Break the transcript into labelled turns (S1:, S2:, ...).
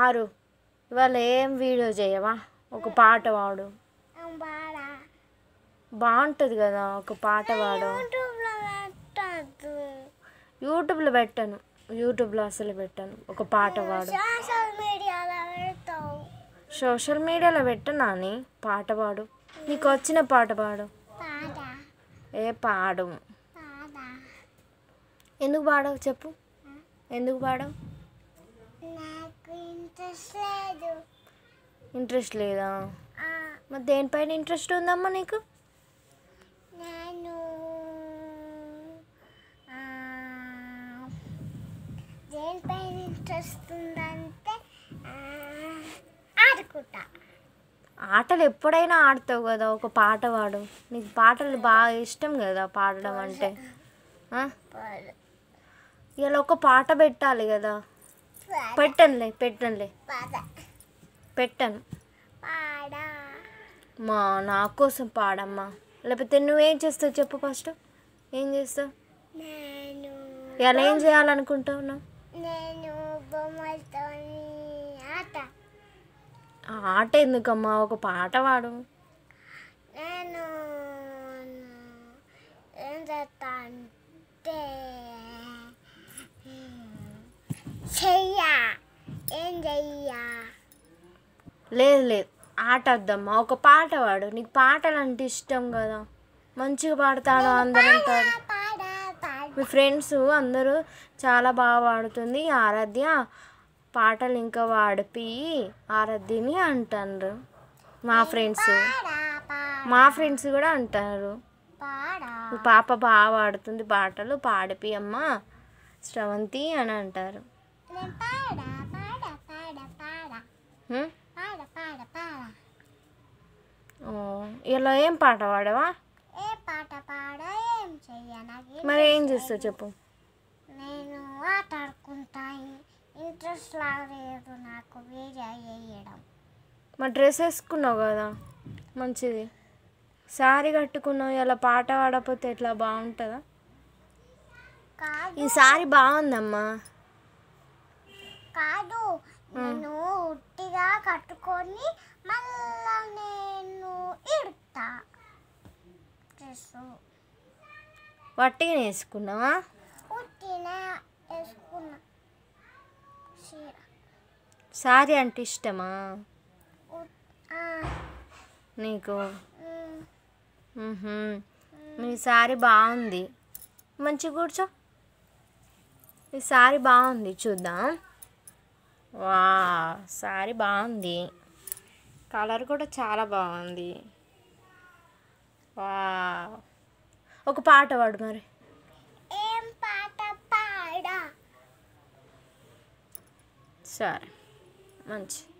S1: ఆరు ఇవాళ ఏం వీడియో చేయవా ఒక పాట పాడు బాగుంటుంది కదా ఒక పాట పాడు యూట్యూబ్లో పెట్టాను యూట్యూబ్లో అసలు పెట్టాను ఒక పాట పాడు సోషల్ మీడియాలో పెట్టనా అని పాట పాడు నీకు వచ్చిన పాట పాడు ఏ పాడు ఎందుకు పాడవు చెప్పు ఎందుకు పాడవు నాకు ఇంట్రెస్ట్ లేదు ఇంట్రెస్ట్ లేదా మరి దేనిపైన ఇంట్రెస్ట్ ఉందమ్మా నీకు నేను దేనిపైన ఇంట్రెస్ట్ ఉందంటే ఆడుకుంటా ఆటలు ఎప్పుడైనా ఆడతావు కదా ఒక పాట పాడు నీకు పాటలు బాగా ఇష్టం కదా పాడడం అంటే ఇలా ఒక పాట పెట్టాలి కదా పెట్టనులే పెట్టనులే పెట్టను మా నా కోసం పాడమ్మా లేకపోతే నువ్వేం చేస్తావు చెప్పు ఫస్ట్ ఏం చేస్తావు ఎలా ఏం చేయాలనుకుంటావు నేను ఆట ఎందుకమ్మా ఒక పాట పాడు నేను ఏం చేస్తా అంటే ఏం చెయ్యా లేదు లేదు ఆట వద్దమ్మా ఒక పాట పాడు నీకు పాటలు అంటే ఇష్టం కదా మంచిగా పాడతాడు అందరూ మీ ఫ్రెండ్స్ అందరూ చాలా బాగా పాడుతుంది ఆరాధ్య పాటలు ఇంకా వాడిపి ఆరాధ్యని అంటారు మా ఫ్రెండ్స్ మా ఫ్రెండ్స్ కూడా అంటారు పాప బాగా పాడుతుంది పాటలు పాడిపి అమ్మ శ్రవంతి అని అంటారు పాడ పాడ పాడ ఓ ఇలా ఏం పాట పాడవా ఏ పాట పాడ ఏం చెయ్య మరి ఏం చేస్తావు చెప్పు నేను ఆటాడుకుంటా ఇంట్రెస్ట్ లేదు నాకు వేరే వేయడం మా డ్రెస్ వేసుకున్నావు కదా మంచిది సారీ కట్టుకున్నావు ఇలా పాట పాడకపోతే ఎట్లా బాగుంటుందా ఈ సారీ బాగుందమ్మా కాదు కట్టుకొని మళ్ళా నేను ఇడతా డ్రెస్ వేసుకున్నావా వేసుకున్నా చీర సారీ అంటే ఇష్టమా నీకు మీ సారీ బాగుంది మంచి కూర్చో ఈ సారీ బాగుంది చూద్దాం వా సారీ బాగుంది కలర్ కూడా చాలా బాగుంది వా ఒక పాట పాడు మరి ఏం పాట పాడా సరే మంచి